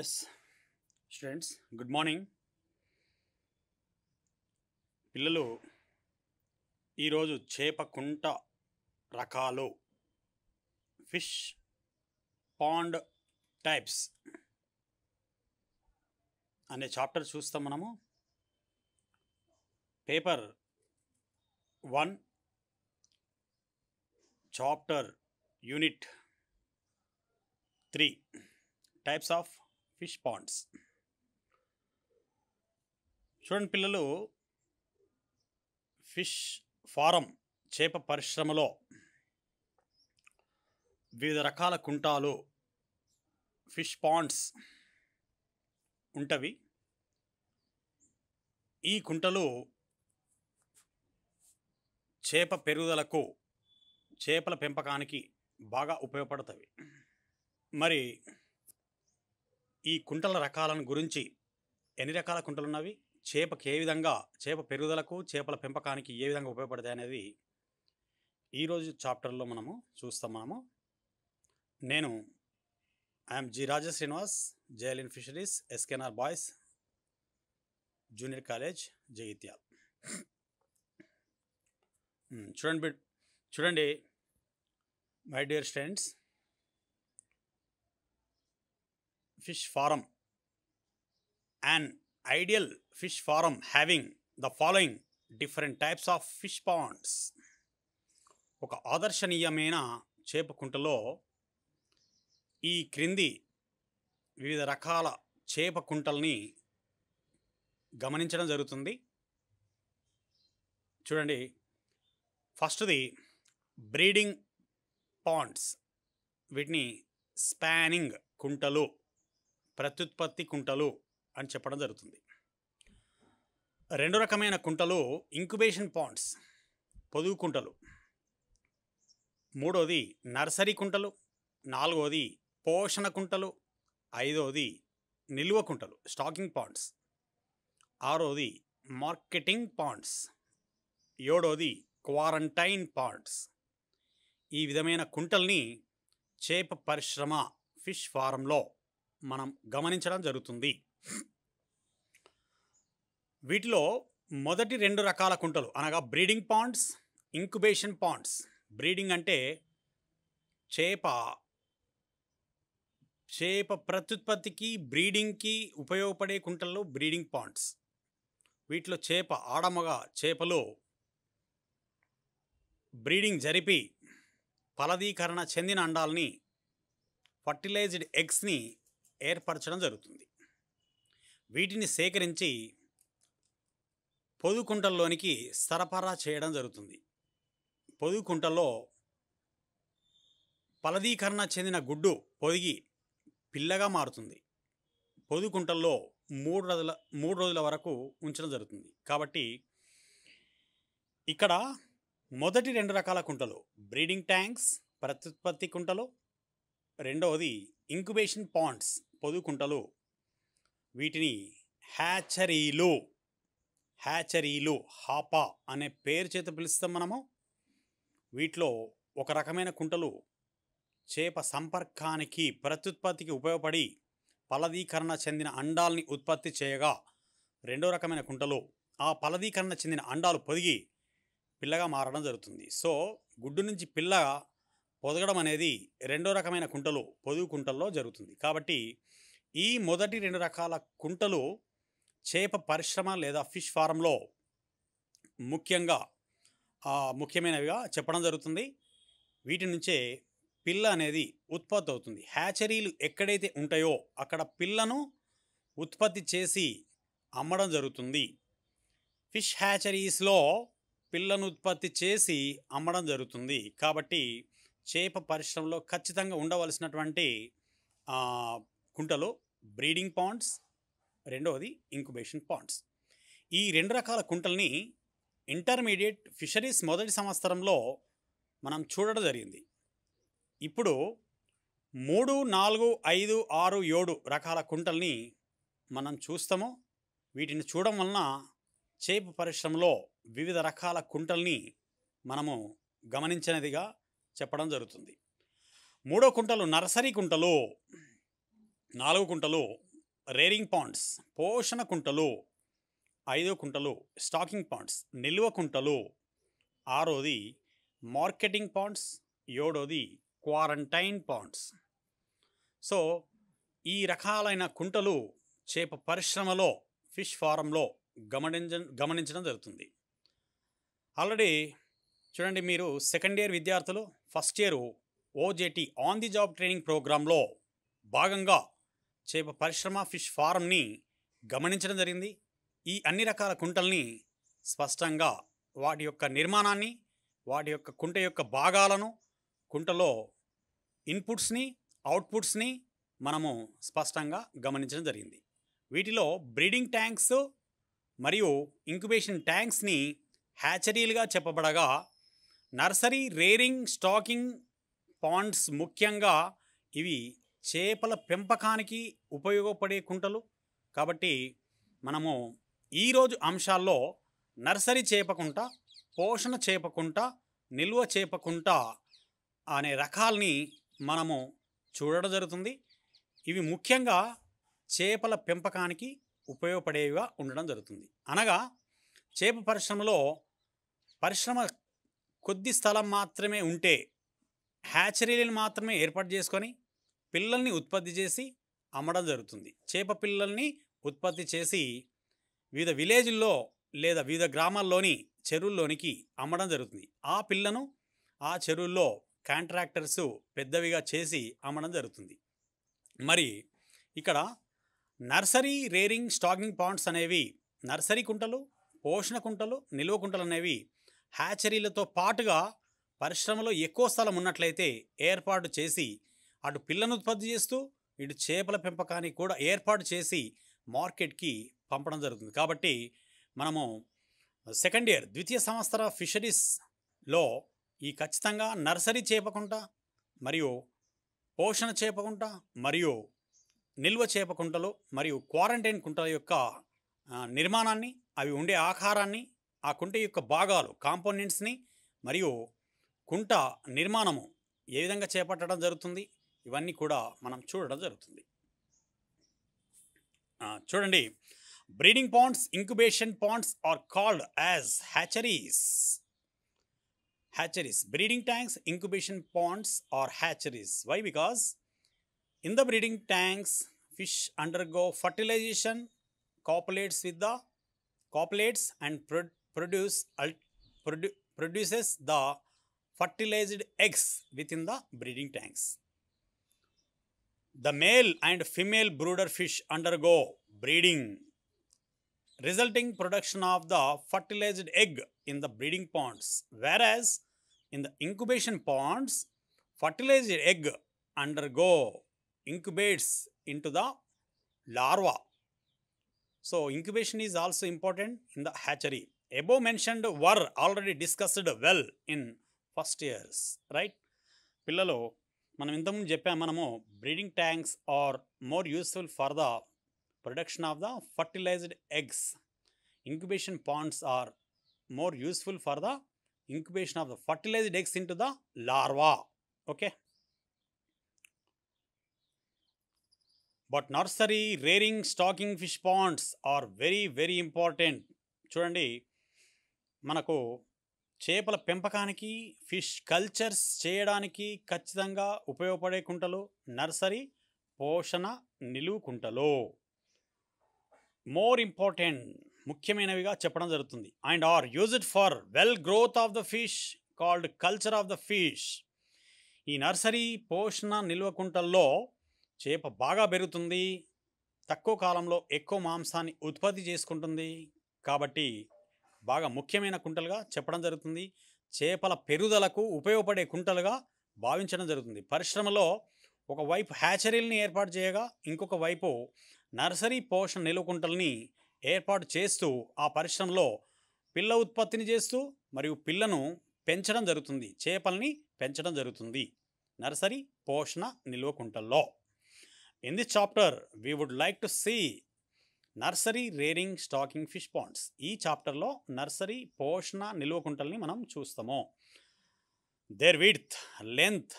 Yes students good morning పిల్లలు ఈరోజు చేపకుంట రకాలు ఫిష్ పాండ్ టైప్స్ అనే చాప్టర్ చూస్తాం మనము paper one chapter unit three types of fish ponds చూడండి పిల్లలు ఫిష్ ఫారం చేప పరిశ్రమలో వివిధ రకాల కుంటాలు ఫిష్ పాండ్స్ ఉంటవి ఈ కుంటలు చేప పెరుగుదలకు చేపల పెంపకానికి బాగా ఉపయోగపడతాయి మరి ఈ కుంటల రకాలను గురించి ఎన్ని రకాల కుంటలు ఉన్నవి చేపకి ఏ విధంగా చేప పెరుగుదలకు చేపల పెంపకానికి ఏ విధంగా ఉపయోగపడతాయి అనేది ఈరోజు చాప్టర్లో మనము చూస్తాం మనము నేను ఐఎమ్ జి రాజా శ్రీనివాస్ జయలిన్ fisheries SKNR boys junior college Jagtial చూడండి చూడండి my dear students fish farm. An ideal fish farm having the following different types of fish ponds ఒక ఆదర్శనీయమైన చేపకుంటలో ఈ క్రింది వివిధ రకాల చేపకుంటల్ని గమనించడం జరుగుతుంది చూడండి ఫస్ట్ది బ్రీడింగ్ పాండ్స్ వీటిని స్పానింగ్ కుంటలు ప్రత్యుత్పత్తి కుంటలు అని చెప్పడం జరుగుతుంది రెండు రకమైన కుంటలు ఇంక్యుబేషన్ పాండ్స్ పొదుగు కుంటలు మూడోది నర్సరీ కుంటలు నాలుగోది పోషణ కుంటలు ఐదోది నిల్వ కుంటలు స్టాకింగ్ పాండ్స్ ఆరోది మార్కెటింగ్ పాండ్స్ ఏడోది క్వారంటైన్ పాండ్స్ ఈ విధమైన కుంటల్ని చేప పరిశ్రమ ఫిష్ ఫారంలో మనం గమనించడం జరుగుతుంది వీటిలో మొదటి రెండు రకాల కుంటలు అనగా breeding ponds incubation ponds breeding అంటే చేప చేప ప్రత్యుత్పత్తికి బ్రీడింగ్కి ఉపయోగపడే కుంటల్లో బ్రీడింగ్ పాండ్స్ వీటిలో చేప ఆడమగ చేపలు బ్రీడింగ్ జరిపి ఫలదీకరణ చెందిన అండాలని ఫర్టిలైజ్డ్ ఎగ్స్ని ఏర్పరచడం జరుగుతుంది వీటిని సేకరించి పొదుకుంటల్లోనికి సరఫరా చేయడం జరుగుతుంది కుంటల్లో ఫలదీకరణ చెందిన గుడ్డు పొదిగి పిల్లగా మారుతుంది పొదుకుంటల్లో మూడు రోజుల మూడు రోజుల వరకు ఉంచడం జరుగుతుంది కాబట్టి ఇక్కడ మొదటి రెండు రకాల కుంటలు బ్రీడింగ్ ట్యాంక్స్ ప్రత్యుత్పత్తి కుంటలు రెండవది ఇంక్యుబేషన్ పాండ్స్ పొదుకుంటలు వీటిని హ్యాచరీలు హ్యాచరీలు హాపా అనే పేరు చేత పిలుస్తాం మనము వీటిలో ఒక రకమైన కుంటలు చేప సంపర్కానికి ప్రత్యుత్పత్తికి ఉపయోగపడి ఫలదీకరణ చెందిన అండాల్ని ఉత్పత్తి చేయగా రెండో రకమైన కుంటలు ఆ ఫలదీకరణ చెందిన అండాలు పొదిగి పిల్లగా మారడం జరుగుతుంది సో గుడ్డు నుంచి పిల్ల పొదగడం అనేది రెండో రకమైన కుంటలు పొదుగు కుంటల్లో జరుగుతుంది కాబట్టి ఈ మొదటి రెండు రకాల కుంటలు చేప పరిశ్రమ లేదా ఫిష్ ఫారంలో ముఖ్యంగా ముఖ్యమైనవిగా చెప్పడం జరుగుతుంది వీటి నుంచే పిల్ల అనేది ఉత్పత్తి అవుతుంది హ్యాచరీలు ఎక్కడైతే ఉంటాయో అక్కడ పిల్లను ఉత్పత్తి చేసి అమ్మడం జరుగుతుంది ఫిష్ హ్యాచరీస్లో పిల్లను ఉత్పత్తి చేసి అమ్మడం జరుగుతుంది కాబట్టి చేప పరిశ్రమలో ఖచ్చితంగా ఉండవలసినటువంటి కుంటలు బ్రీడింగ్ పాండ్స్ రెండవది ఇంక్యుబేషన్ పాండ్స్ ఈ రెండు రకాల కుంటల్ని ఇంటర్మీడియట్ ఫిషరీస్ మొదటి సంవత్సరంలో మనం చూడడం జరిగింది ఇప్పుడు మూడు నాలుగు ఐదు ఆరు ఏడు రకాల కుంటల్ని మనం చూస్తాము వీటిని చూడడం వలన చేప పరిశ్రమలో వివిధ రకాల కుంటల్ని మనము గమనించినదిగా చెప్పడం జరుగుతుంది మూడో కుంటలు నర్సరీ కుంటలు నాలుగు కుంటలు రేరింగ్ పాండ్స్ పోషణ కుంటలు ఐదో కుంటలు స్టాకింగ్ పాండ్స్ నిల్వ కుంటలు ఆరోది మార్కెటింగ్ పాండ్స్ ఏడోది క్వారంటైన్ పాండ్స్ సో ఈ రకాలైన కుంటలు చేప పరిశ్రమలో ఫిష్ ఫారంలో గమనించ గమనించడం జరుగుతుంది ఆల్రెడీ చూడండి మీరు సెకండ్ ఇయర్ విద్యార్థులు first year OJT on the job training ప్రోగ్రాంలో భాగంగా చేప పరిశ్రమ ఫిష్ ఫారంని గమనించడం జరిగింది ఈ అన్ని రకాల కుంటల్ని స్పష్టంగా వాటి యొక్క నిర్మాణాన్ని వాటి యొక్క కుంట యొక్క భాగాలను కుంటలో ఇన్పుట్స్ని అవుట్పుట్స్ని మనము స్పష్టంగా గమనించడం జరిగింది వీటిలో బ్రీడింగ్ ట్యాంక్స్ మరియు ఇంక్యుబేషన్ ట్యాంక్స్ని హ్యాచరీలుగా చెప్పబడగా నర్సరీ రేరింగ్ స్టాకింగ్ పాండ్స్ ముఖ్యంగా ఇవి చేపల పెంపకానికి ఉపయోగపడే కుంటలు కాబట్టి మనము ఈరోజు అంశాల్లో నర్సరీ చేపకుంట పోషణ చేపకుంట నిల్వ చేపకుంట అనే రకాల్ని మనము చూడడం జరుగుతుంది ఇవి ముఖ్యంగా చేపల పెంపకానికి ఉపయోగపడేవిగా ఉండడం జరుగుతుంది అనగా చేప పరిశ్రమలో పరిశ్రమ కొద్ది స్థలం మాత్రమే ఉంటే హ్యాచరీలను మాత్రమే ఏర్పాటు చేసుకొని పిల్లల్ని ఉత్పత్తి చేసి అమ్మడం జరుగుతుంది చేప పిల్లల్ని ఉత్పత్తి చేసి వివిధ విలేజ్ల్లో లేదా వివిధ గ్రామాల్లోని చెరువుల్లోనికి అమ్మడం జరుగుతుంది ఆ పిల్లను ఆ చెరువుల్లో కాంట్రాక్టర్స్ పెద్దవిగా చేసి అమ్మడం జరుగుతుంది మరి ఇక్కడ నర్సరీ రేరింగ్ స్టాకింగ్ పాయింట్స్ అనేవి నర్సరీ కుంటలు పోషణ కుంటలు నిల్వ కుంటలు అనేవి హ్యాచరీలతో పాటుగా పరిశ్రమలో ఎక్కువ స్థలం ఉన్నట్లయితే ఏర్పాటు చేసి అటు పిల్లను ఉత్పత్తి చేస్తూ ఇటు చేపల పెంపకానికి కూడా ఏర్పాటు చేసి మార్కెట్కి పంపడం జరుగుతుంది కాబట్టి మనము సెకండ్ ఇయర్ ద్వితీయ సంవత్సర ఫిషరీస్లో ఈ ఖచ్చితంగా నర్సరీ చేపకుంట మరియు పోషణ చేపకుంట మరియు నిల్వ చేపకుంటలు మరియు క్వారంటైన్ కుంటల యొక్క నిర్మాణాన్ని అవి ఉండే ఆకారాన్ని ఆ కుంట యొక్క భాగాలు కాంపోనెంట్స్ని మరియు కుంట నిర్మాణము ఏ విధంగా చేపట్టడం జరుగుతుంది ఇవన్నీ కూడా మనం చూడడం జరుగుతుంది చూడండి breeding ponds incubation ponds are called as hatcheries hatcheries breeding tanks incubation ponds are hatcheries why because in the breeding tanks fish undergo fertilization copulates with the copulates and produce, produ produces the fertilized eggs within the breeding tanks. The male and female brooder fish undergo breeding, resulting production of the fertilized egg in the breeding ponds, whereas in the incubation ponds, fertilized egg undergo incubates into the larva. So, incubation is also important in the hatchery. above mentioned were already discussed well in first years right పిల్లలు మనం ఇంతకుముందు చెప్పాము మనము breeding tanks are more useful for the production of the fertilized eggs incubation ponds are more useful for the incubation of the fertilized eggs into the larva okay but nursery rearing stocking fish ponds are very very important చూడండి మనకు చేపల పెంపకానికి fish cultures చేయడానికి ఖచ్చితంగా ఉపయోగపడే కుంటలు nursery పోషణ నిలువు కుంటలు మోర్ ఇంపార్టెంట్ ముఖ్యమైనవిగా చెప్పడం జరుగుతుంది and are used for well growth of the fish called culture of the fish ఈ నర్సరీ పోషణ నిల్వ కుంటల్లో చేప బాగా పెరుగుతుంది తక్కువ కాలంలో ఎక్కువ మాంసాన్ని ఉత్పత్తి చేసుకుంటుంది కాబట్టి బాగా ముఖ్యమైన కుంటలుగా చెప్పడం జరుగుతుంది చేపల పెరుగుదలకు ఉపయోగపడే కుంటలుగా భావించడం జరుగుతుంది పరిశ్రమలో ఒకవైపు హ్యాచరీల్ని ఏర్పాటు చేయగా ఇంకొక వైపు నర్సరీ పోషణ నిలువకుంటల్ని ఏర్పాటు చేస్తూ ఆ పరిశ్రమలో పిల్ల ఉత్పత్తిని చేస్తూ మరియు పిల్లను పెంచడం జరుగుతుంది చేపల్ని పెంచడం జరుగుతుంది నర్సరీ పోషణ నిల్వకుంటల్లో in this chapter we would like to see nursery rearing stocking fish ponds ఈ చాప్టర్లో నర్సరీ పోషణ నిల్వ కుంటల్ని మనం చూస్తాము there width length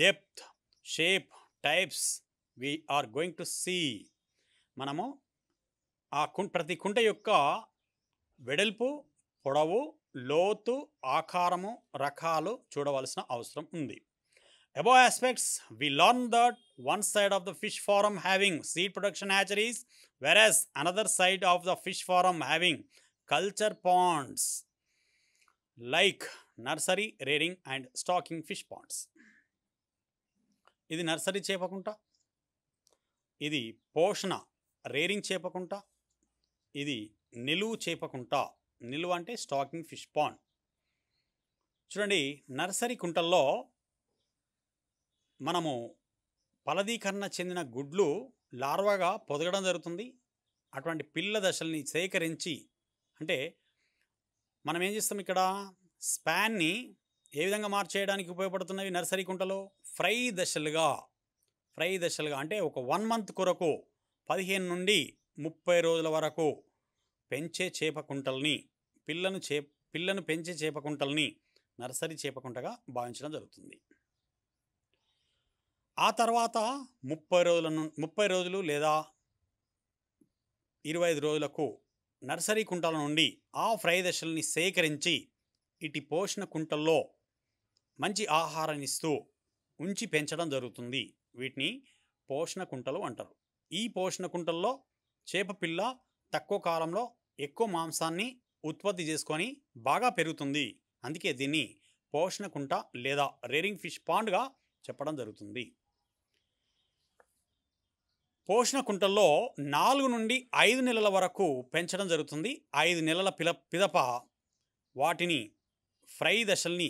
depth shape types we are going to see మనము ఆ కుం ప్రతి కుంట యొక్క వెడల్పు పొడవు లోతు ఆకారము రకాలు చూడవలసిన అవసరం ఉంది above aspects we learn that one side of the fish farm having seed production hatcheries whereas another side of the fish forum having culture ponds like nursery rearing and stocking fish ponds ఇది nursery చేపకుంట ఇది పోషణ rearing చేపకుంట ఇది నిలువు చేపకుంట నిలువ అంటే స్టాకింగ్ ఫిష్ పాండ్ చూడండి నర్సరీ కుంటల్లో మనము పలదీకరణ చెందిన గుడ్లు లార్వాగా పొదగడం జరుగుతుంది అటువంటి పిల్ల దశల్ని సేకరించి అంటే మనం ఏం చేస్తాం ఇక్కడ స్పాన్ని ఏ విధంగా మార్చేయడానికి ఉపయోగపడుతున్నవి నర్సరీ కుంటలో ఫ్రై దశలుగా ఫ్రై దశలుగా అంటే ఒక వన్ మంత్ కొరకు పదిహేను నుండి ముప్పై రోజుల వరకు పెంచే చేప కుంటల్ని పిల్లను చే పిల్లను పెంచే చేప కుంటల్ని నర్సరీ చేపకుంటగా భావించడం జరుగుతుంది ఆ తర్వాత ముప్పై రోజుల ముప్పై రోజులు లేదా ఇరవై ఐదు రోజులకు నర్సరీ కుంటల నుండి ఆ ఫ్రై దశల్ని సేకరించి ఇటు పోషణ కుంటల్లో మంచి ఆహారాన్ని ఇస్తూ ఉంచి పెంచడం జరుగుతుంది వీటిని పోషణ కుంటలు అంటారు ఈ పోషణ కుంటల్లో చేప పిల్ల తక్కువ కాలంలో ఎక్కువ మాంసాన్ని ఉత్పత్తి చేసుకొని బాగా పెరుగుతుంది అందుకే దీన్ని పోషణ కుంట లేదా రేరింగ్ ఫిష్ పాండ్గా చెప్పడం జరుగుతుంది పోషణ కుంటల్లో నాలుగు నుండి ఐదు నెలల వరకు పెంచడం జరుగుతుంది ఐదు నెలల పిల పిదప వాటిని ఫ్రై దశల్ని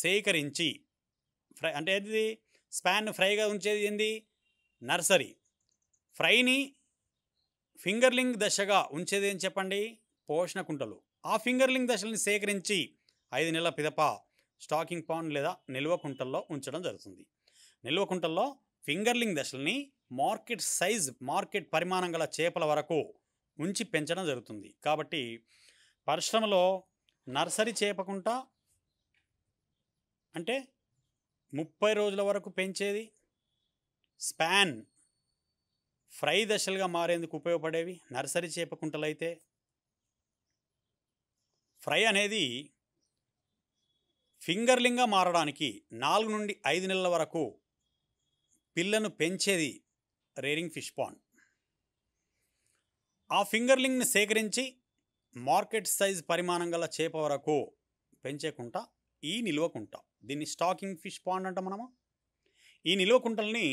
సేకరించి ఫ్రై అంటే ఏది స్పాన్ ఫ్రైగా ఉంచేది ఏంది నర్సరీ ఫ్రైని ఫింగర్లింగ్ దశగా ఉంచేది ఏం చెప్పండి పోషణ కుంటలు ఆ ఫింగర్లింగ్ దశల్ని సేకరించి ఐదు నెలల పిదప స్టాకింగ్ పాండ్ లేదా నిల్వ కుంటల్లో ఉంచడం జరుగుతుంది నిల్వ కుంటల్లో ఫింగర్లింగ్ దశల్ని మార్కెట్ సైజ్ మార్కెట్ పరిమాణం గల చేపల వరకు ఉంచి పెంచడం జరుగుతుంది కాబట్టి పరిశ్రమలో నర్సరీ చేపకుంట అంటే ముప్పై రోజుల వరకు పెంచేది స్పాన్ ఫ్రై దశలుగా మారేందుకు ఉపయోగపడేవి నర్సరీ చేపకుంటలు అయితే ఫ్రై అనేది ఫింగర్లింగ్గా మారడానికి నాలుగు నుండి ఐదు నెలల వరకు పిల్లను పెంచేది రేరింగ్ ఫిష్ పాండ్ ఆ ఫింగర్లింగ్ని సేకరించి మార్కెట్ సైజ్ పరిమాణం గల చేప వరకు పెంచేకుంట ఈ నిల్వకుంట దీన్ని స్టాకింగ్ ఫిష్ పాండ్ అంట మనము ఈ నిల్వకుంటల్ని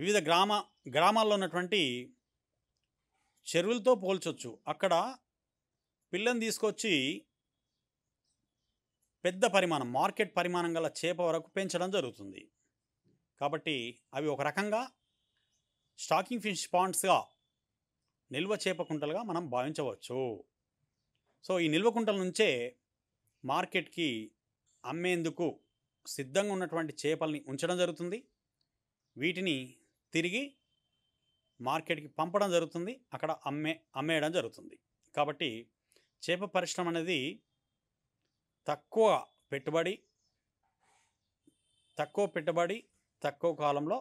వివిధ గ్రామ గ్రామాల్లో ఉన్నటువంటి చెరువులతో పోల్చొచ్చు అక్కడ పిల్లని తీసుకొచ్చి పెద్ద పరిమాణం మార్కెట్ పరిమాణం గల చేప వరకు పెంచడం జరుగుతుంది కాబట్టి అవి ఒక రకంగా స్టాకింగ్ ఫిష్ పాండ్స్గా నిల్వ చేపకుంటలుగా మనం భావించవచ్చు సో ఈ నిల్వకుంటల నుంచే మార్కెట్కి అమ్మేందుకు సిద్ధంగా ఉన్నటువంటి చేపల్ని ఉంచడం జరుగుతుంది వీటిని తిరిగి మార్కెట్కి పంపడం జరుగుతుంది అక్కడ అమ్మే అమ్మేయడం జరుగుతుంది కాబట్టి చేప పరిశ్రమ అనేది తక్కువ పెట్టుబడి తక్కువ పెట్టుబడి తక్కువ కాలంలో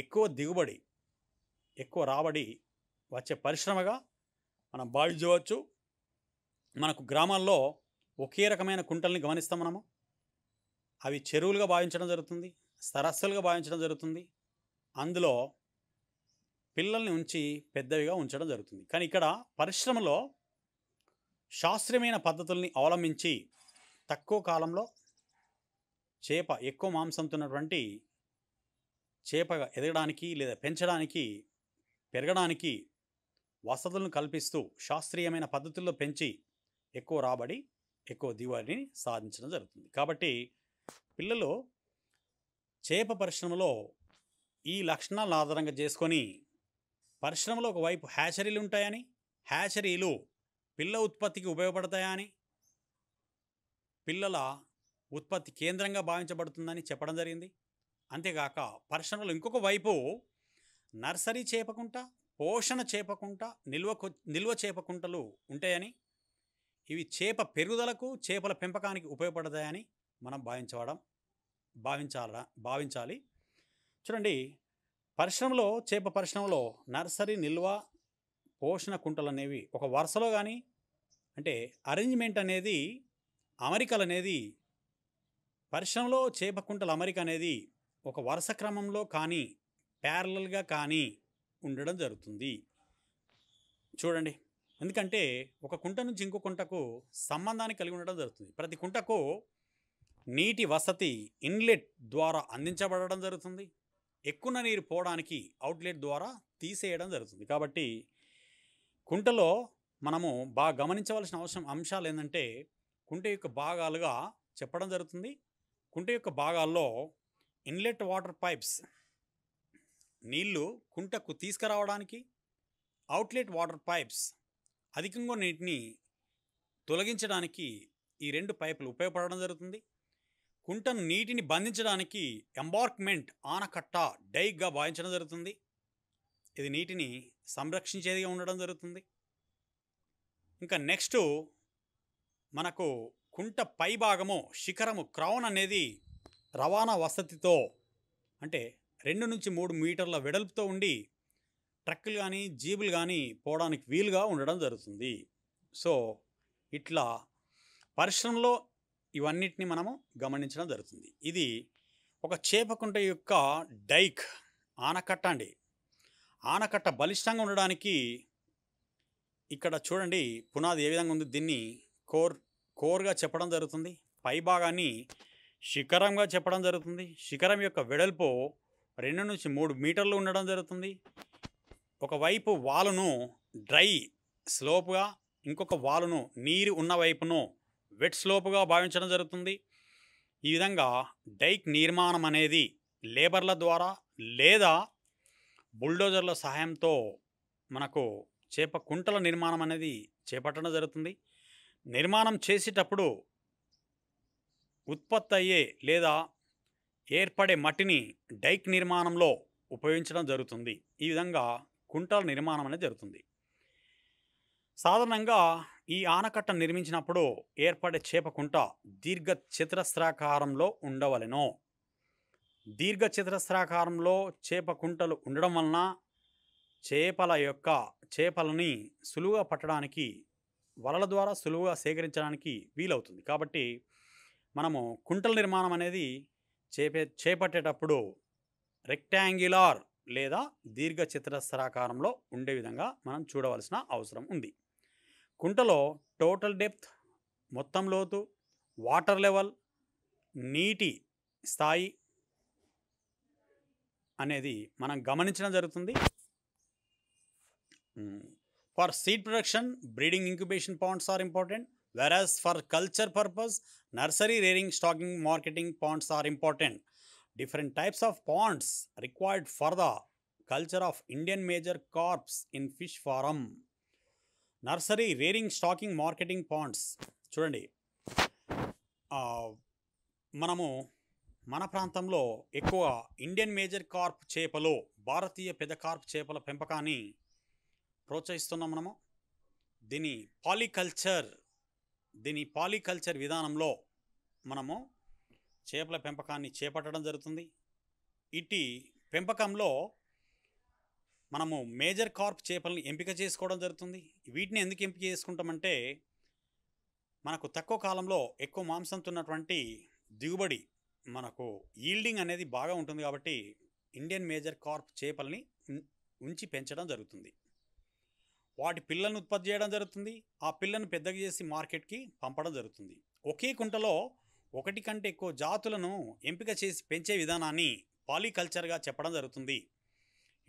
ఎక్కువ దిగుబడి ఎక్కువ రాబడి వచ్చే పరిశ్రమగా మనం భావించవచ్చు మనకు గ్రామాల్లో ఒకే రకమైన కుంటల్ని గమనిస్తాం మనము అవి చెరువులుగా భావించడం జరుగుతుంది సరస్సులుగా భావించడం జరుగుతుంది అందులో పిల్లల్ని ఉంచి పెద్దవిగా ఉంచడం జరుగుతుంది కానీ ఇక్కడ పరిశ్రమలో శాస్త్రీయమైన పద్ధతుల్ని అవలంబించి తక్కువ కాలంలో చేప ఎక్కువ మాంసంతో ఉన్నటువంటి చేపగా ఎదగడానికి లేదా పెంచడానికి పెరగడానికి వసతులను కల్పిస్తూ శాస్త్రీయమైన పద్ధతుల్లో పెంచి ఎక్కువ రాబడి ఎక్కువ దిగుబడిని సాధించడం జరుగుతుంది కాబట్టి పిల్లలు చేప పరిశ్రమలో ఈ లక్షణాలను ఆధారంగా చేసుకొని పరిశ్రమలో ఒకవైపు హ్యాచరీలు ఉంటాయని హ్యాచరీలు పిల్ల ఉత్పత్తికి ఉపయోగపడతాయని పిల్లల ఉత్పత్తి కేంద్రంగా భావించబడుతుందని చెప్పడం జరిగింది అంతేగాక పర్శనలు ఇంకొక వైపు నర్సరీ చేపకుంట పోషణ చేపకుంట నిల్వ నిల్వ చేపకుంటలు ఉంటాయని ఇవి చేప పెరుగుదలకు చేపల పెంపకానికి ఉపయోగపడతాయని మనం భావించవడం భావించాల భావించాలి చూడండి పరిశ్రమలో చేప పరిశ్రమలో నర్సరీ నిల్వ పోషణ కుంటలు అనేవి ఒక వరుసలో కానీ అంటే అరేంజ్మెంట్ అనేది అమరికలు అనేది పరిశ్రమలో చేప కుంటల అమరిక అనేది ఒక వరుస క్రమంలో కానీ ప్యారలల్గా కానీ ఉండడం జరుగుతుంది చూడండి ఎందుకంటే ఒక కుంట నుంచి ఇంకో కుంటకు సంబంధాన్ని కలిగి ఉండడం జరుగుతుంది ప్రతి కుంటకు నీటి వసతి ఇన్లెట్ ద్వారా అందించబడడం జరుగుతుంది ఎక్కువ నీరు పోవడానికి అవుట్లెట్ ద్వారా తీసేయడం జరుగుతుంది కాబట్టి కుంటలో మనము బాగా గమనించవలసిన అవసరం అంశాలు ఏంటంటే కుంట యొక్క భాగాలుగా చెప్పడం జరుగుతుంది కుంట యొక్క భాగాల్లో ఇన్లెట్ వాటర్ పైప్స్ నీళ్లు కుంటకు తీసుకురావడానికి అవుట్లెట్ వాటర్ పైప్స్ అధికంగా నీటిని తొలగించడానికి ఈ రెండు పైపులు ఉపయోగపడడం జరుగుతుంది కుంటను నీటిని బంధించడానికి ఎంబార్క్మెంట్ ఆనకట్ట డైగ్గా భావించడం జరుగుతుంది ఇది నీటిని సంరక్షించేదిగా ఉండడం జరుగుతుంది ఇంకా నెక్స్ట్ మనకు కుంట పై భాగము శిఖరము క్రౌన్ అనేది రవాణా వసతితో అంటే రెండు నుంచి మూడు మీటర్ల వెడల్పుతో ఉండి ట్రక్కులు కానీ జీబులు కానీ పోవడానికి వీలుగా ఉండడం జరుగుతుంది సో ఇట్లా పరిశ్రమలో ఇవన్నిటిని మనము గమనించడం జరుగుతుంది ఇది ఒక చేపకుంట యొక్క డైక్ ఆనకట్ట అండి ఆనకట్ట బలిష్టంగా ఉండడానికి ఇక్కడ చూడండి పునాది ఏ విధంగా ఉంది దీన్ని కోర్ కోర్గా చెప్పడం జరుగుతుంది పై భాగాన్ని శిఖరంగా చెప్పడం జరుగుతుంది శిఖరం యొక్క వెడల్పు రెండు నుంచి మూడు మీటర్లు ఉండడం జరుగుతుంది ఒకవైపు వాలును డ్రై స్లోపుగా ఇంకొక వాలును నీరు ఉన్న వైపును వెట్ స్లోపుగా భావించడం జరుగుతుంది ఈ విధంగా డైక్ నిర్మాణం అనేది లేబర్ల ద్వారా లేదా బుల్డోజర్ల సహాయంతో మనకు చేప కుంటల నిర్మాణం అనేది చేపట్టడం జరుగుతుంది నిర్మాణం చేసేటప్పుడు ఉత్పత్తి అయ్యే లేదా ఏర్పడే మట్టిని డైక్ నిర్మాణంలో ఉపయోగించడం జరుగుతుంది ఈ విధంగా కుంటల నిర్మాణం అనేది జరుగుతుంది సాధారణంగా ఈ ఆనకట్ట నిర్మించినప్పుడు ఏర్పడే చేపకుంట దీర్ఘ చతురస్రాకారంలో ఉండవలెనో దీర్ఘ చతురస్రాకారంలో చేపకుంటలు ఉండడం వలన చేపల యొక్క చేపలని సులువుగా పట్టడానికి వలల ద్వారా సులువుగా సేకరించడానికి వీలవుతుంది కాబట్టి మనము కుంటల నిర్మాణం అనేది చేపే చేపట్టేటప్పుడు రెక్టాంగ్యులార్ లేదా దీర్ఘ ఉండే విధంగా మనం చూడవలసిన అవసరం ఉంది కుంటలో టోటల్ డెప్త్ మొత్తం లోతు వాటర్ లెవెల్ నీటి స్థాయి అనేది మనం గమనించడం జరుగుతుంది for seed production breeding incubation points are important whereas for culture purpose nursery rearing stocking marketing ponds are important different types of ponds required for the culture of Indian major carps in fish farm nursery rearing stocking marketing ponds చూడండి మనము మన ప్రాంతంలో ఎక్కువ Indian major Corp చేపలు భారతీయ పెద్ద Corp చేపల పెంపకాన్ని ప్రోత్సహిస్తున్నాం మనము దీని పాలికల్చర్ దీని పాలికల్చర్ విధానంలో మనము చేపల పెంపకాన్ని చేపట్టడం జరుగుతుంది ఇట్టి పెంపకంలో మనము మేజర్ కార్ప్ చేపలను ఎంపిక చేసుకోవడం జరుగుతుంది వీటిని ఎందుకు ఎంపిక చేసుకుంటామంటే మనకు తక్కువ కాలంలో ఎక్కువ మాంసం తున్నటువంటి దిగుబడి మనకు ఈల్డింగ్ అనేది బాగా ఉంటుంది కాబట్టి ఇండియన్ మేజర్ కార్ప్ చేపల్ని ఉంచి పెంచడం జరుగుతుంది వాటి పిల్లలను ఉత్పత్తి చేయడం జరుగుతుంది ఆ పిల్లను పెద్దగా చేసి మార్కెట్కి పంపడం జరుగుతుంది ఒకే కుంటలో ఒకటి కంటే ఎక్కువ జాతులను ఎంపిక చేసి పెంచే విధానాన్ని పాలికల్చర్గా చెప్పడం జరుగుతుంది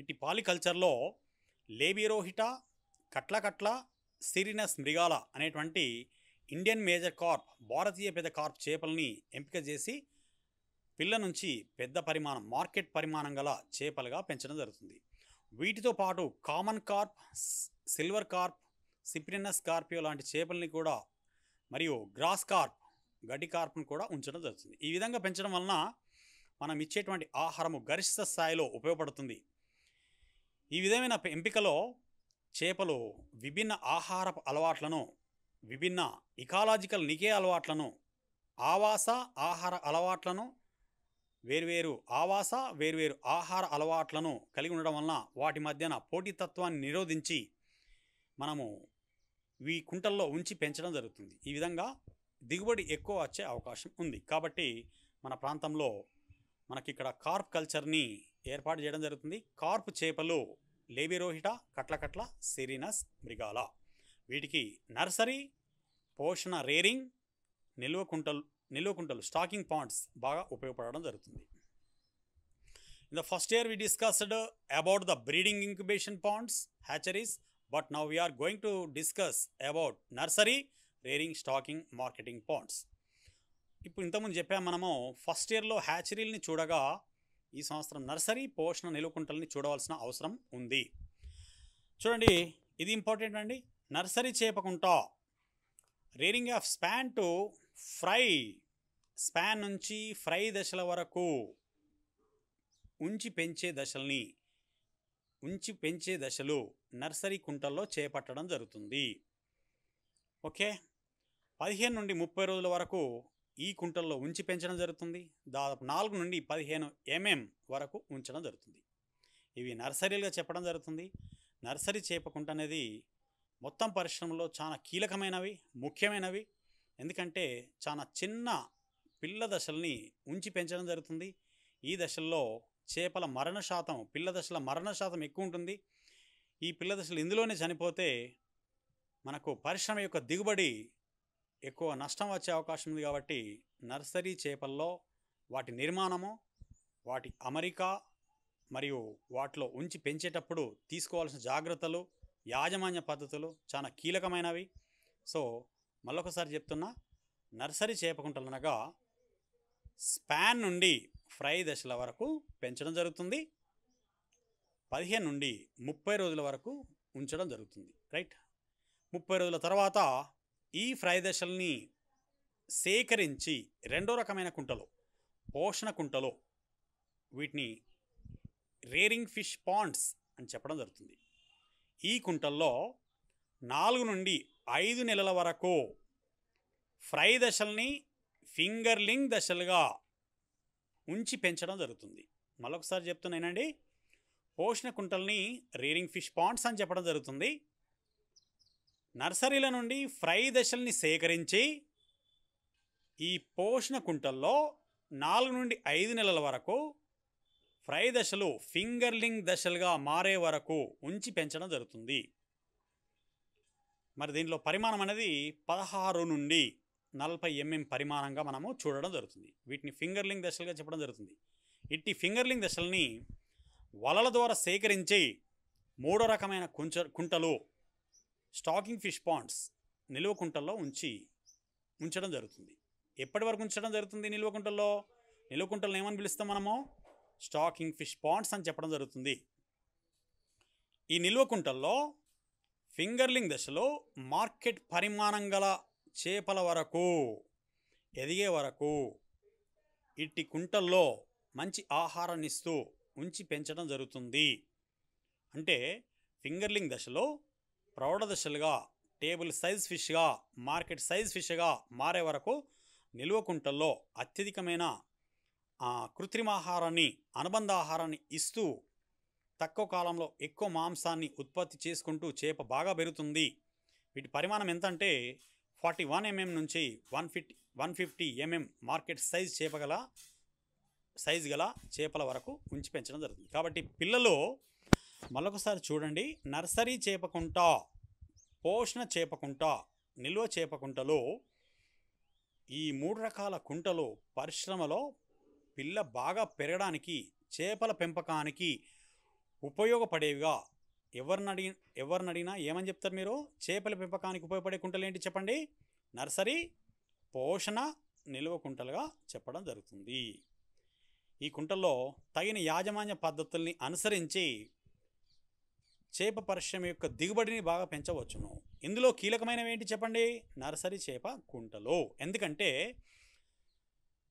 ఇటు పాలికల్చర్లో కట్ల కట్లకట్ల సిరినస్ మృగాల అనేటువంటి ఇండియన్ మేజర్ కార్ప్ భారతీయ పెద్ద కార్ప్ చేపలని ఎంపిక చేసి పిల్ల నుంచి పెద్ద పరిమాణం మార్కెట్ పరిమాణం గల చేపలుగా పెంచడం జరుగుతుంది వీటితో పాటు common carp silver carp Cyprinus scorpio లాంటి చేపల్ని కూడా మరియు గ్రాస్ కార్ప్ గడ్డి కార్ప్ను కూడా ఉంచడం జరుగుతుంది ఈ విధంగా పెంచడం వలన మనం ఇచ్చేటువంటి ఆహారము గరిష్ట స్థాయిలో ఉపయోగపడుతుంది ఈ విధమైన ఎంపికలో చేపలు విభిన్న ఆహార అలవాట్లను విభిన్న ఇకాలాజికల్ నికే అలవాట్లను ఆవాస ఆహార అలవాట్లను వేర్వేరు ఆవాస వేర్వేరు ఆహార అలవాట్లను కలిగి ఉండడం వలన వాటి మధ్యన పోటీతత్వాన్ని నిరోధించి మనము ఈ కుంటల్లో ఉంచి పెంచడం జరుగుతుంది ఈ విధంగా దిగుబడి ఎక్కువ వచ్చే అవకాశం ఉంది కాబట్టి మన ప్రాంతంలో మనకి ఇక్కడ కార్ప్ కల్చర్ని ఏర్పాటు చేయడం జరుగుతుంది కార్ప్ చేపలు లేబిరోహిట కట్లకట్ల సిరినస్ మృగాల వీటికి నర్సరీ పోషణ రేరింగ్ నిల్వ కుంటలు నిల్వ కుంటలు స్టాకింగ్ పాయింట్స్ బాగా ఉపయోగపడడం జరుగుతుంది in the first year we discussed about the breeding incubation points hatcheries but now we're going to discuss about nursery rearing stocking marketing ponds ఇప్పుడు ఇంతకుముందు చెప్పాము మనము ఫస్ట్ ఇయర్లో హ్యాచరీల్ని చూడగా ఈ సంవత్సరం నర్సరీ పోషణ నిలుకుంటల్ని చూడవలసిన అవసరం ఉంది చూడండి ఇది ఇంపార్టెంట్ అండి నర్సరీ చేపకుంట rearing of spawn to fry spawn నుంచి ఫ్రై దశల వరకు ఉంచి పెంచే దశల్ని ఉంచి పెంచే దశలు నర్సరీ కుంటల్లో చేపట్టడం జరుగుతుంది ఓకే పదిహేను నుండి ముప్పై రోజుల వరకు ఈ కుంటల్లో ఉంచి పెంచడం జరుగుతుంది దాదాపు నాలుగు నుండి పదిహేను ఎంఎం వరకు ఉంచడం జరుగుతుంది ఇవి నర్సరీలుగా చెప్పడం జరుగుతుంది నర్సరీ చేపకుంట అనేది మొత్తం పరిశ్రమలో చాలా కీలకమైనవి ముఖ్యమైనవి ఎందుకంటే చాలా చిన్న పిల్ల దశల్ని ఉంచి పెంచడం జరుగుతుంది ఈ దశల్లో చేపల మరణ శాతం పిల్ల దశల మరణ శాతం ఎక్కువ ఉంటుంది ఈ పిల్ల దశలు ఇందులోనే చనిపోతే మనకు పరిశ్రమ యొక్క దిగుబడి ఎక్కువ నష్టం వచ్చే అవకాశం ఉంది కాబట్టి నర్సరీ చేపల్లో వాటి నిర్మాణము వాటి అమరిక మరియు వాటిలో ఉంచి పెంచేటప్పుడు తీసుకోవాల్సిన జాగ్రత్తలు యాజమాన్య పద్ధతులు చాలా కీలకమైనవి సో మళ్ళొకసారి చెప్తున్నా నర్సరీ చేపకుంటలనగా స్పాన్ నుండి ఫ్రై దశల వరకు పెంచడం జరుగుతుంది పదిహేను నుండి ముప్పై రోజుల వరకు ఉంచడం జరుగుతుంది రైట్ ముప్పై రోజుల తర్వాత ఈ ఫ్రై దశల్ని సేకరించి రెండో రకమైన కుంటలో పోషణ కుంటలో వీటిని రేరింగ్ ఫిష్ పాండ్స్ అని చెప్పడం జరుగుతుంది ఈ కుంటల్లో నాలుగు నుండి ఐదు నెలల వరకు ఫ్రై దశల్ని ఫింగర్లింగ్ దశలుగా ఉంచి పెంచడం జరుగుతుంది మరొకసారి చెప్తున్నానండి పోషణ కుంటల్ని రీరింగ్ ఫిష్ పాండ్స్ అని చెప్పడం జరుగుతుంది నర్సరీల నుండి ఫ్రై దశల్ని సేకరించి ఈ పోషణ కుంటల్లో నాలుగు నుండి ఐదు నెలల వరకు ఫ్రై దశలు ఫింగర్లింగ్ దశలుగా మారే వరకు ఉంచి పెంచడం జరుగుతుంది మరి దీనిలో పరిమాణం అనేది పదహారు నుండి నలభై ఎంఎం పరిమాణంగా మనము చూడడం జరుగుతుంది వీటిని ఫింగర్లింగ్ దశలుగా చెప్పడం జరుగుతుంది ఇట్టి ఫింగర్లింగ్ దశల్ని వలల ద్వారా సేకరించి మూడో రకమైన కుంచ కుంటలు స్టాకింగ్ ఫిష్ పాండ్స్ నిల్వ కుంటల్లో ఉంచి ఉంచడం జరుగుతుంది ఎప్పటి వరకు ఉంచడం జరుగుతుంది నిల్వ కుంటల్లో నిల్వ కుంటలను ఏమని పిలుస్తాం మనము స్టాకింగ్ ఫిష్ పాండ్స్ అని చెప్పడం జరుగుతుంది ఈ నిల్వ కుంటల్లో ఫింగర్లింగ్ దశలో మార్కెట్ పరిమాణం గల చేపల వరకు ఎదిగే వరకు ఇట్టి కుంటల్లో మంచి ఆహారాన్ని ఇస్తూ ఉంచి పెంచడం జరుగుతుంది అంటే ఫింగర్లింగ్ దశలో ప్రౌఢ దశలుగా టేబుల్ సైజ్ ఫిష్గా మార్కెట్ సైజ్ ఫిష్గా మారే వరకు నిల్వ కుంటల్లో అత్యధికమైన ఆహారాన్ని అనుబంధ ఆహారాన్ని ఇస్తూ తక్కువ కాలంలో ఎక్కువ మాంసాన్ని ఉత్పత్తి చేసుకుంటూ చేప బాగా పెరుగుతుంది వీటి పరిమాణం ఎంత అంటే ఫార్టీ వన్ ఎంఎం నుంచి one fifty one fifty MM market size చేపగల సైజు గల చేపల వరకు ఉంచి పెంచడం జరుగుతుంది కాబట్టి పిల్లలు మరొకసారి చూడండి నర్సరీ చేపకుంట పోషణ చేపకుంట నిల్వ చేపకుంటలు ఈ మూడు రకాల కుంటలు పరిశ్రమలో పిల్ల బాగా పెరగడానికి చేపల పెంపకానికి ఉపయోగపడేవిగా ఎవరిని అడిగి ఎవరిని అడిగినా ఏమని చెప్తారు మీరు చేపల పెంపకానికి ఉపయోగపడే కుంటలు ఏంటి చెప్పండి నర్సరీ పోషణ నిల్వ కుంటలుగా చెప్పడం జరుగుతుంది ఈ కుంటల్లో తగిన యాజమాన్య పద్ధతుల్ని అనుసరించి చేప పరిశ్రమ యొక్క దిగుబడిని బాగా పెంచవచ్చును ఇందులో కీలకమైనవి ఏంటి చెప్పండి నర్సరీ చేప కుంటలు ఎందుకంటే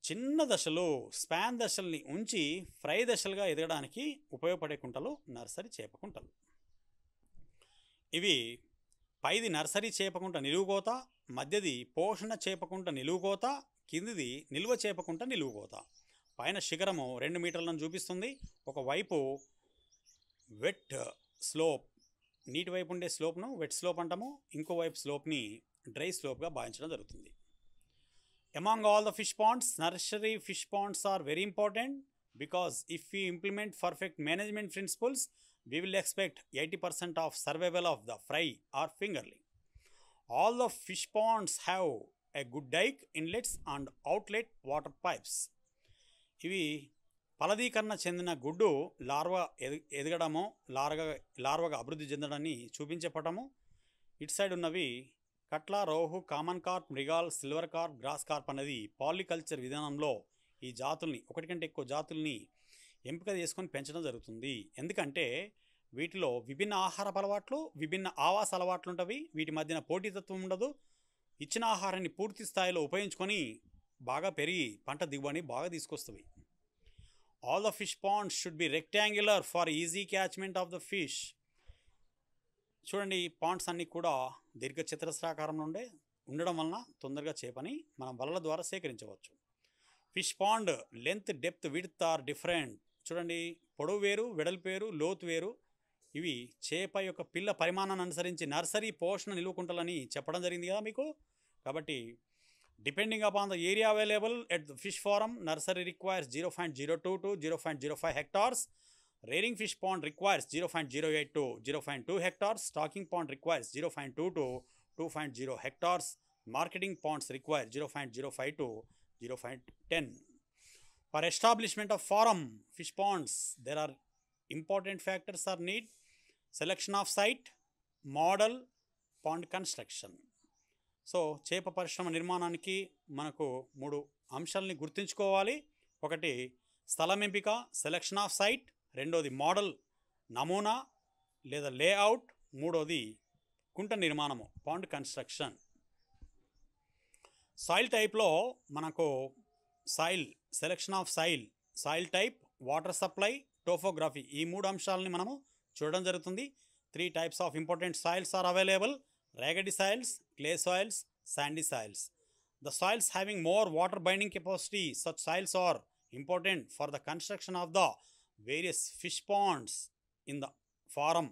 చిన్న దశలు స్పాన్ దశల్ని ఉంచి ఫ్రై దశలుగా ఎదగడానికి ఉపయోగపడే కుంటలు నర్సరీ చేప కుంటలు ఇవి పైది నర్సరీ చేపకుంట నిలువుకోత మధ్యది పోషణ చేపకుంట నిలువుకోత కిందిది నిల్వ చేపకుంట నిలువుకోత పైన శిఖరము రెండు మీటర్లను చూపిస్తుంది ఒకవైపు వెట్ స్లోప్ నీటి వైపు ఉండే స్లోప్ను వెట్ స్లోప్ అంటాము ఇంకోవైపు స్లోప్ని డ్రై స్లోప్గా భావించడం జరుగుతుంది among all the fish ponds nursery fish ponds are very important because if you implement perfect management principles we will expect eighty percent of survival of the fry or fingerling all the fish ponds have a good dyke inlets and outlet water pipes ఇవి ఫలదీకరణ చెందిన గుడ్డు larva ఎదగడము లార్గా లార్వగా అభివృద్ధి చెందడాన్ని చూపించే పటము ఇటు side ఉన్నవి catla rohu common carp mrigal silver carp grass carp అనేది పాలికల్చర్ విధానంలో ఈ జాతుల్ని ఒకటి కంటే ఎక్కువ జాతుల్ని ఎంపిక చేసుకొని పెంచడం జరుగుతుంది ఎందుకంటే వీటిలో విభిన్న ఆహార అలవాట్లు విభిన్న ఆవాస అలవాట్లు ఉంటవి వీటి మధ్యన పోటీతత్వం ఉండదు ఇచ్చిన ఆహారాన్ని పూర్తి స్థాయిలో ఉపయోగించుకొని బాగా పెరిగి పంట దిగుబడిని బాగా తీసుకొస్తుంది all the fish ponds should be rectangular for easy catchment of the fish చూడండి పాండ్స్ అన్నీ కూడా దీర్ఘ చతురస్రాకారంలో ఉండే ఉండడం వలన తొందరగా చేపని మనం వలల ద్వారా సేకరించవచ్చు fish pond length depth width are different చూడండి పొడవు వేరు వెడల్పు వేరు లోతు వేరు ఇవి చేప యొక్క పిల్ల పరిమాణాన్ని అనుసరించి నర్సరీ పోషణ నిలువుకుంటాలని చెప్పడం జరిగింది కదా మీకు కాబట్టి depending upon the area available at the fish farm nursery requires zero point zero two to zero point zero five hectares rearing fish pond requires zero point zero eight to zero point two hectares stocking pond requires zero point two to two point zero hectares marketing ponds require zero point zero five to zero point ten for establishment of farm fish ponds there are important factors are need selection of site model pond construction so చేప పరిశ్రమ నిర్మాణానికి మనకు మూడు అంశాలని గుర్తుంచుకోవాలి ఒకటి స్థలం ఎంపిక సెలక్షన్ ఆఫ్ సైట్ రెండోది మోడల్ నమూనా లేదా లేఅవుట్ మూడోది కుంట నిర్మాణము పాండ్ కన్స్ట్రక్షన్ సాయిల్ టైప్లో మనకు soil selection of soil soil type water supply topography ఈ మూడు అంశాలని మనము చూడడం జరుగుతుంది three types of important soils are available raggedy soils, clay soils, sandy soils. The soils having more water binding capacity, such soils are important for the construction of the various fish ponds in the forum.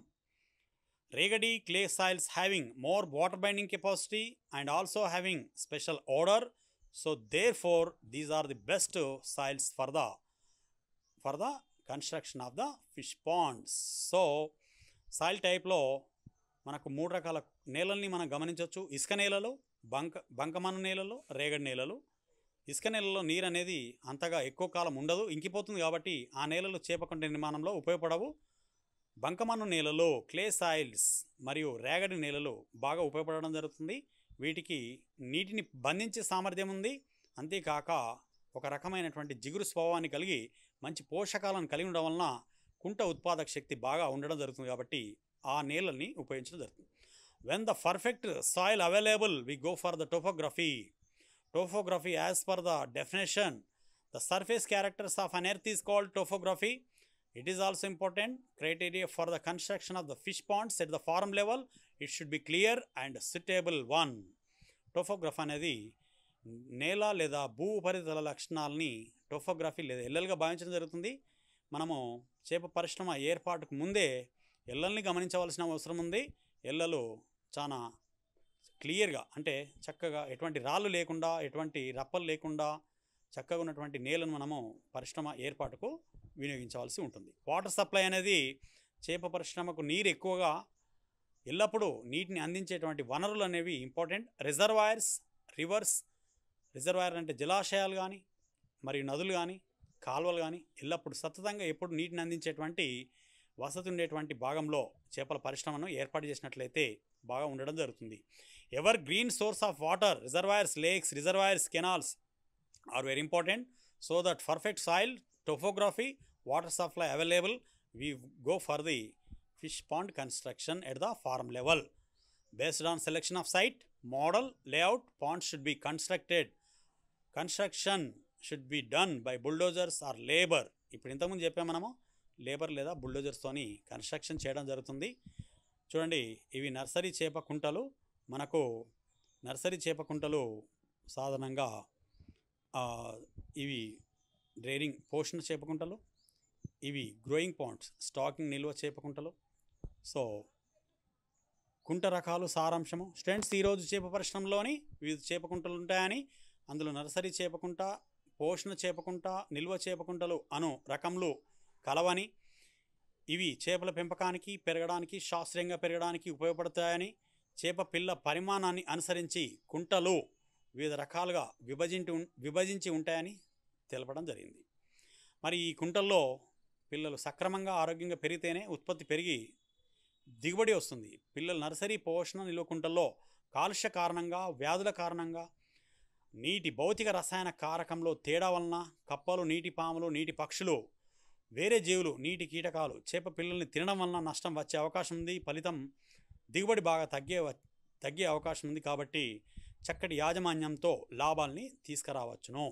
Raggedy clay soils having more water binding capacity and also having special odor. So therefore, these are the best soils for the, for the construction of the fish ponds. So, soil type low. మనకు మూడు రకాల నేలల్ని మనం గమనించవచ్చు ఇసుక నేలలో బంక బంకమన్ను నేలలో రేగడి నేలలు ఇసుక నేలలో నీరు అనేది అంతగా ఎక్కువ కాలం ఉండదు ఇంకిపోతుంది కాబట్టి ఆ నేలలు చేపకొండ నిర్మాణంలో ఉపయోగపడవు బంకమన్ను నేలలో క్లే సాయిల్స్ మరియు రేగడి నేలలు బాగా ఉపయోగపడడం జరుగుతుంది వీటికి నీటిని బంధించే సామర్థ్యం ఉంది అంతేకాక ఒక రకమైనటువంటి జిగురు స్వభావాన్ని కలిగి మంచి పోషకాలను కలిగి ఉండడం వలన కుంట ఉత్పాదక శక్తి బాగా ఉండడం జరుగుతుంది కాబట్టి ఆ నీళ్ళని ఉపయోగించడం జరుగుతుంది when the perfect soil available we go for the topography topography as per the definition the surface characters of an earth is called topography it is also important criteria for the construction of the fish ponds at the farm level it should be clear and suitable one topography అనేది నేల లేదా భూ ఉపరితల లక్షణాలని టోఫోగ్రఫీ లేదా ఎల్లెల్గా భావించడం జరుగుతుంది మనము చేప పరిశ్రమ ఏర్పాటుకు ముందే ఎల్లల్ని గమనించవలసిన అవసరం ఉంది ఎల్లలు చాలా క్లియర్గా అంటే చక్కగా ఎటువంటి రాళ్ళు లేకుండా ఎటువంటి రప్పలు లేకుండా చక్కగా ఉన్నటువంటి నేలను మనము పరిశ్రమ ఏర్పాటుకు వినియోగించవలసి ఉంటుంది వాటర్ సప్లై అనేది చేప పరిశ్రమకు నీరు ఎక్కువగా ఎల్లప్పుడూ నీటిని అందించేటువంటి వనరులు అనేవి ఇంపార్టెంట్ రిజర్వాయర్స్ రివర్స్ రిజర్వాయర్ అంటే జలాశయాలు కానీ మరియు నదులు కానీ కాలువలు కానీ ఎల్లప్పుడు సతతంగా ఎప్పుడు నీటిని అందించేటువంటి వసతి ఉండేటువంటి భాగంలో చేపల పరిశ్రమను ఏర్పాటు చేసినట్లయితే బాగా ఉండడం జరుగుతుంది evergreen source of water reservoirs lakes reservoirs canals are very important so that perfect soil topography water supply available we go for the fish pond construction at the farm level based on selection of site model layout pond should be constructed construction should be done by bulldozers or labour ఇప్పుడు ఇంతకుముందు చెప్పాం మనము labour లేదా బుల్డోజర్స్తోని construction చేయడం జరుగుతుంది చూడండి ఇవి nursery చేప కుంటలు మనకు నర్సరీ చేప కుంటలు సాధారణంగా ఇవి డ్రైరింగ్ పోషణ చేపకుంటలు ఇవి గ్రోయింగ్ పాయింట్స్ స్టాకింగ్ నిల్వ చేపకుంటలు సో కుంట రకాలు సారాంశము స్టూడెంట్స్ ఈరోజు చేప పరిశ్రమలోని వివిధ చేపకుంటలు ఉంటాయని అందులో నర్సరీ చేపకుంట పోషణ చేపకుంట నిల్వ చేపకుంటలు అను రకంలో కలవని ఇవి చేపల పెంపకానికి పెరగడానికి శాస్త్రీయంగా పెరగడానికి ఉపయోగపడతాయని చేప పిల్ల పరిమాణాన్ని అనుసరించి కుంటలు వివిధ రకాలుగా విభజించి విభజించి ఉంటాయని తెలపడం జరిగింది మరి ఈ కుంటల్లో పిల్లలు సక్రమంగా ఆరోగ్యంగా పెరిగితేనే ఉత్పత్తి పెరిగి దిగుబడి వస్తుంది పిల్లల నర్సరీ పోషణ నిల్వ కుంటల్లో కాలుష్య కారణంగా వ్యాధుల కారణంగా నీటి భౌతిక రసాయన కారకంలో తేడా వలన కప్పలు నీటి పాములు నీటి పక్షులు వేరే జీవులు నీటి కీటకాలు చేప పిల్లల్ని తినడం వలన నష్టం వచ్చే అవకాశం ఉంది ఫలితం దిగుబడి బాగా తగ్గే తగ్గే అవకాశం ఉంది కాబట్టి చక్కటి యాజమాన్యంతో లాభాల్ని తీసుకురావచ్చును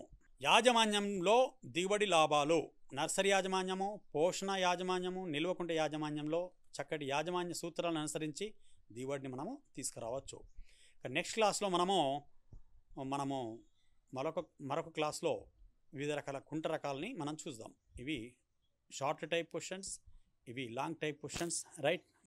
యాజమాన్యంలో దిగుబడి లాభాలు నర్సరీ యాజమాన్యము పోషణ యాజమాన్యము నిల్వకుంట యాజమాన్యంలో చక్కటి యాజమాన్య సూత్రాలను అనుసరించి దిగుబడిని మనము తీసుకురావచ్చు నెక్స్ట్ క్లాస్లో మనము మనము మరొక మరొక క్లాస్లో వివిధ రకాల కుంట రకాలని మనం చూద్దాం ఇవి షార్ట్ టైప్ క్వశ్చన్స్ ఇవి లాంగ్ టైప్ క్వశ్చన్స్ రైట్